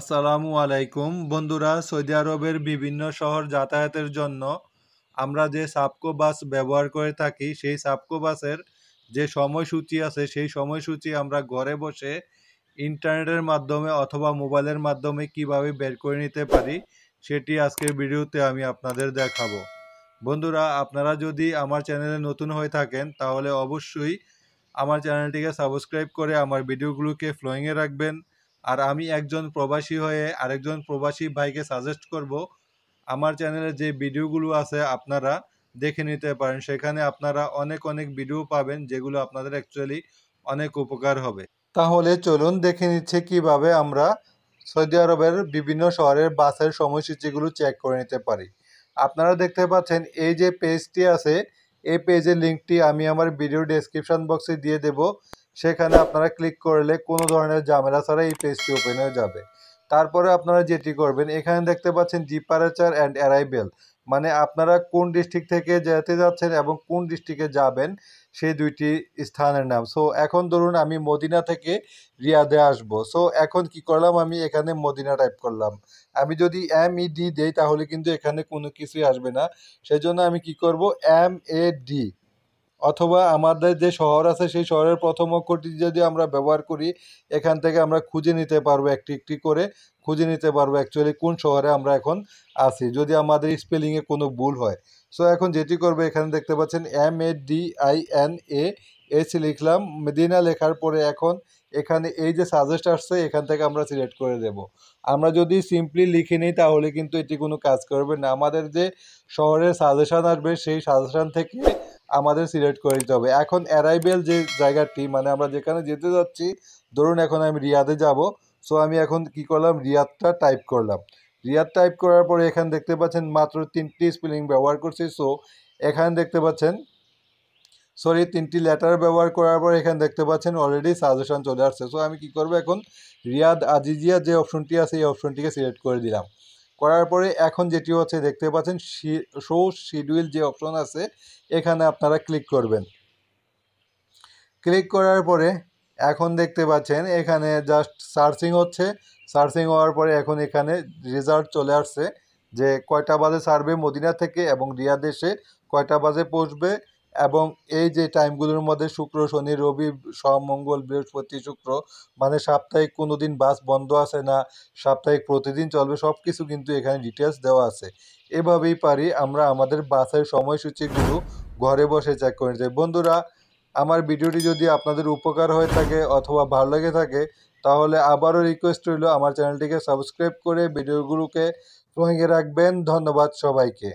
আসসালামু আলাইকুম বন্ধুরা সৌদি আরবের বিভিন্ন শহর যাতায়াতের জন্য আমরা যে সাবকো বাস ব্যবহার করে থাকি সেই সাবকো বাসের যে সময়সূচি আছে সেই সময়সূচি আমরা ঘরে বসে ইন্টারনেটের মাধ্যমে অথবা মোবাইলের মাধ্যমে কিভাবে বের করে নিতে পারি সেটি আজকের ভিডিওতে আমি আপনাদের দেখাবো বন্ধুরা আপনারা যদি আমার চ্যানেলে নতুন হয়ে থাকেন তাহলে অবশ্যই আমার চ্যানেলটিকে সাবস্ক্রাইব করে আমার ভিডিওগুলোকে ফ্লোয়িংয়ে রাখবেন আর আমি একজন প্রবাসী হয়ে আরেকজন প্রবাসী ভাইকে সাজেস্ট করব আমার চ্যানেলে যে ভিডিওগুলো আছে আপনারা দেখে নিতে পারেন সেখানে আপনারা অনেক অনেক ভিডিও পাবেন যেগুলো আপনাদের অ্যাকচুয়ালি অনেক উপকার হবে তাহলে চলুন দেখে নিচ্ছে কিভাবে আমরা সৌদি আরবের বিভিন্ন শহরের বাসের সময়সূচিগুলো চেক করে নিতে পারি আপনারা দেখতে পাচ্ছেন এই যে পেজটি আছে এই পেজের লিঙ্কটি আমি আমার ভিডিও ডেসক্রিপশান বক্সে দিয়ে দেবো সেখানে আপনারা ক্লিক করলে কোনো ধরনের জামেলা ছাড়া এই পেজটি ওপেন হয়ে যাবে তারপরে আপনারা যেটি করবেন এখানে দেখতে পাচ্ছেন ডিপারেচার অ্যান্ড অ্যারাইভেল মানে আপনারা কোন ডিস্ট্রিক্ট থেকে যেতে যাচ্ছেন এবং কোন ডিস্ট্রিক্টে যাবেন সেই দুইটি স্থানের নাম সো এখন ধরুন আমি মদিনা থেকে রিয়াদে আসব সো এখন কি করলাম আমি এখানে মদিনা টাইপ করলাম আমি যদি এম ই ডি দেই তাহলে কিন্তু এখানে কোনো কিছুই আসবে না সেজন্য আমি কি করব এম এ ডি অথবা আমাদের যে শহর আছে সেই শহরের প্রথম অক্ষরটি যদি আমরা ব্যবহার করি এখান থেকে আমরা খুঁজে নিতে পারবো একটি একটি করে খুঁজে নিতে পারবো অ্যাকচুয়ালি কোন শহরে আমরা এখন আছি যদি আমাদের স্পেলিংয়ে কোনো ভুল হয় সো এখন যেটি করবে এখানে দেখতে পাচ্ছেন M A D I N A S লিখলাম মেদিনা লেখার পরে এখন এখানে এই যে সাজেস্ট আসছে এখান থেকে আমরা সিলেক্ট করে দেব আমরা যদি সিম্পলি লিখে নিই তাহলে কিন্তু এটি কোনো কাজ করবে না আমাদের যে শহরের সাজেশান আসবে সেই সাজেশান থেকে আমাদের সিলেক্ট করে দিতে হবে এখন অ্যারাইভেল যে জায়গাটি মানে আমরা যেখানে যেতে যাচ্ছি ধরুন এখন আমি রিয়াদে যাব সো আমি এখন কি করলাম রিয়াদটা টাইপ করলাম রিয়াদ টাইপ করার পরে এখানে দেখতে পাচ্ছেন মাত্র তিনটি স্পেলিং ব্যবহার করছি সো এখানে দেখতে পাচ্ছেন সরি তিনটি লেটার ব্যবহার করার পর এখানে দেখতে পাচ্ছেন অলরেডি সাজেশন চলে আসছে সো আমি কি করব এখন রিয়াদ আজিজিয়া যে অপশনটি আছে এই অপশনটিকে সিলেক্ট করে দিলাম করার পরে এখন যেটি হচ্ছে দেখতে পাচ্ছেন শো শিডিউল যে অপশন আছে এখানে আপনারা ক্লিক করবেন ক্লিক করার পরে এখন দেখতে পাচ্ছেন এখানে জাস্ট সার্চিং হচ্ছে সার্চিং হওয়ার পরে এখন এখানে রেজাল্ট চলে আসছে যে কয়টা বাজে সার্ভে মদিনা থেকে এবং রিয়া দেশে কয়টা বাজে পৌঁছবে এবং এই যে টাইমগুলোর মধ্যে শুক্র শনি রবি সোম মঙ্গল বৃহস্পতি শুক্র মানে সাপ্তাহিক কোনো দিন বাস বন্ধ আছে না সাপ্তাহিক প্রতিদিন চলবে সব কিছু কিন্তু এখানে ডিটেলস দেওয়া আছে এভাবেই পারি আমরা আমাদের বাসের সময়সূচিগুলো ঘরে বসে চেক করে নিতে বন্ধুরা আমার ভিডিওটি যদি আপনাদের উপকার হয়ে থাকে অথবা ভালো লেগে থাকে তাহলে আবারও রিকোয়েস্ট রইল আমার চ্যানেলটিকে সাবস্ক্রাইব করে ভিডিওগুলোকে সঙ্গে রাখবেন ধন্যবাদ সবাইকে